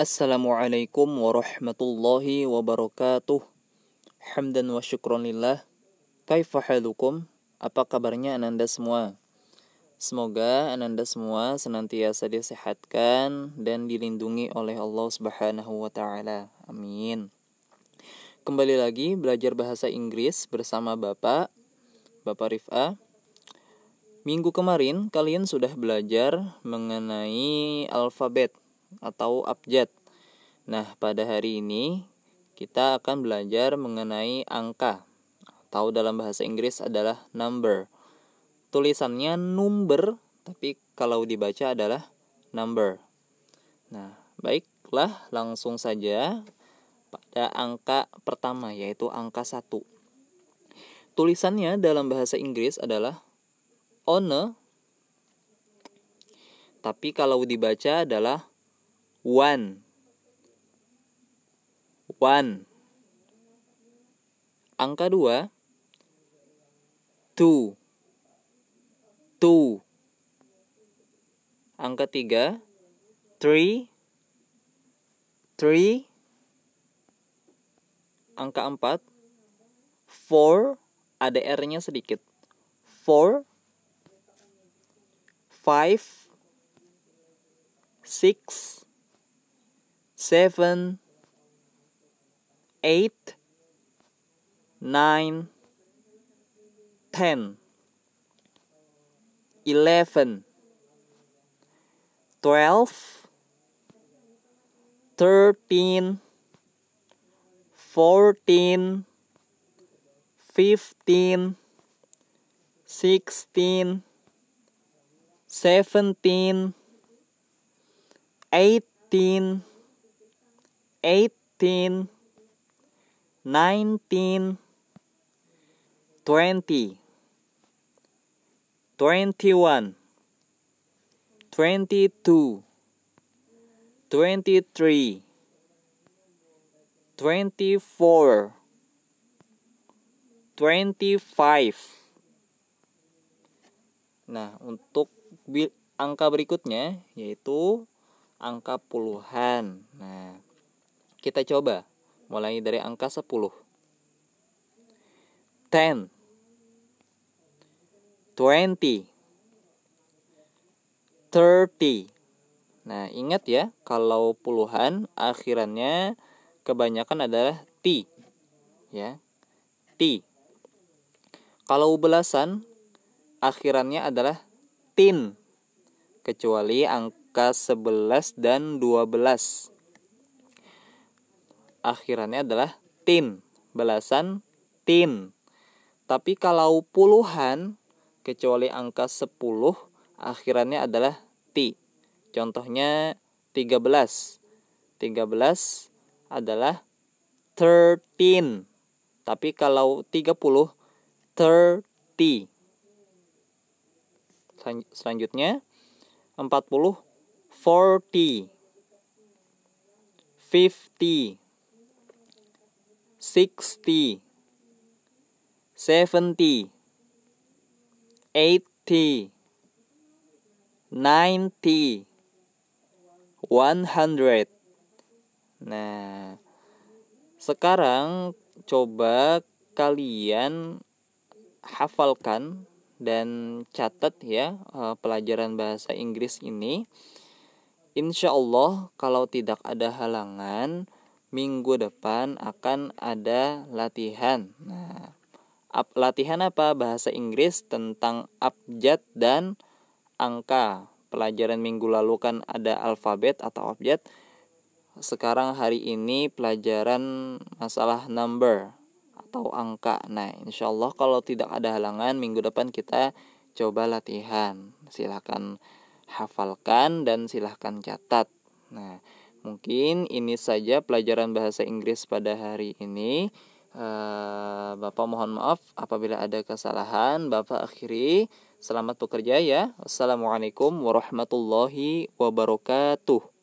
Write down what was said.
Assalamualaikum warahmatullahi wabarakatuh. Hamdan wa syukron lillah. Kaifahalukum? Apa kabarnya ananda semua? Semoga ananda semua senantiasa disehatkan dan dilindungi oleh Allah Subhanahu wa taala. Amin. Kembali lagi belajar bahasa Inggris bersama Bapak Bapak Rifa. Minggu kemarin kalian sudah belajar mengenai alfabet atau abjad. Nah, pada hari ini kita akan belajar mengenai angka Tahu dalam bahasa Inggris adalah number. Tulisannya number, tapi kalau dibaca adalah number. Nah, baiklah langsung saja pada angka pertama yaitu angka 1. Tulisannya dalam bahasa Inggris adalah one tapi kalau dibaca adalah One. One. Angka dua. Two. Two. Angka tiga. Three. Three. Angka empat. Four. Ada R-nya sedikit. Four. Five. Six. seven, eight, nine, ten, eleven, twelve, thirteen, fourteen, fifteen, sixteen, seventeen, eighteen. eighteen, nineteen, twenty, twenty-one, twenty-two, twenty-three, twenty-four, twenty-five. Nah, untuk angka berikutnya yaitu angka puluhan. Nah, kita coba mulai dari angka 10. 10 20 30 Nah, ingat ya, kalau puluhan akhirannya kebanyakan adalah T. Ya. T. Kalau belasan akhirannya adalah tin. Kecuali angka 11 dan 12 akhirannya adalah tin, belasan tin. Tapi kalau puluhan kecuali angka 10 akhirannya adalah ti. Contohnya 13. 13 adalah 13. Tapi kalau 30 30. Selanjutnya 40 40 50 sixty, seventy, eighty, ninety, one hundred. Nah, sekarang coba kalian hafalkan dan catat ya eh, pelajaran bahasa Inggris ini. Insya Allah kalau tidak ada halangan minggu depan akan ada latihan. Nah, up, latihan apa? Bahasa Inggris tentang abjad dan angka. Pelajaran minggu lalu kan ada alfabet atau abjad. Sekarang hari ini pelajaran masalah number atau angka. Nah, insya Allah kalau tidak ada halangan minggu depan kita coba latihan. Silahkan hafalkan dan silahkan catat. Nah, Mungkin ini saja pelajaran bahasa Inggris pada hari ini. Eh, Bapak mohon maaf apabila ada kesalahan. Bapak akhiri. Selamat bekerja ya. Assalamualaikum warahmatullahi wabarakatuh.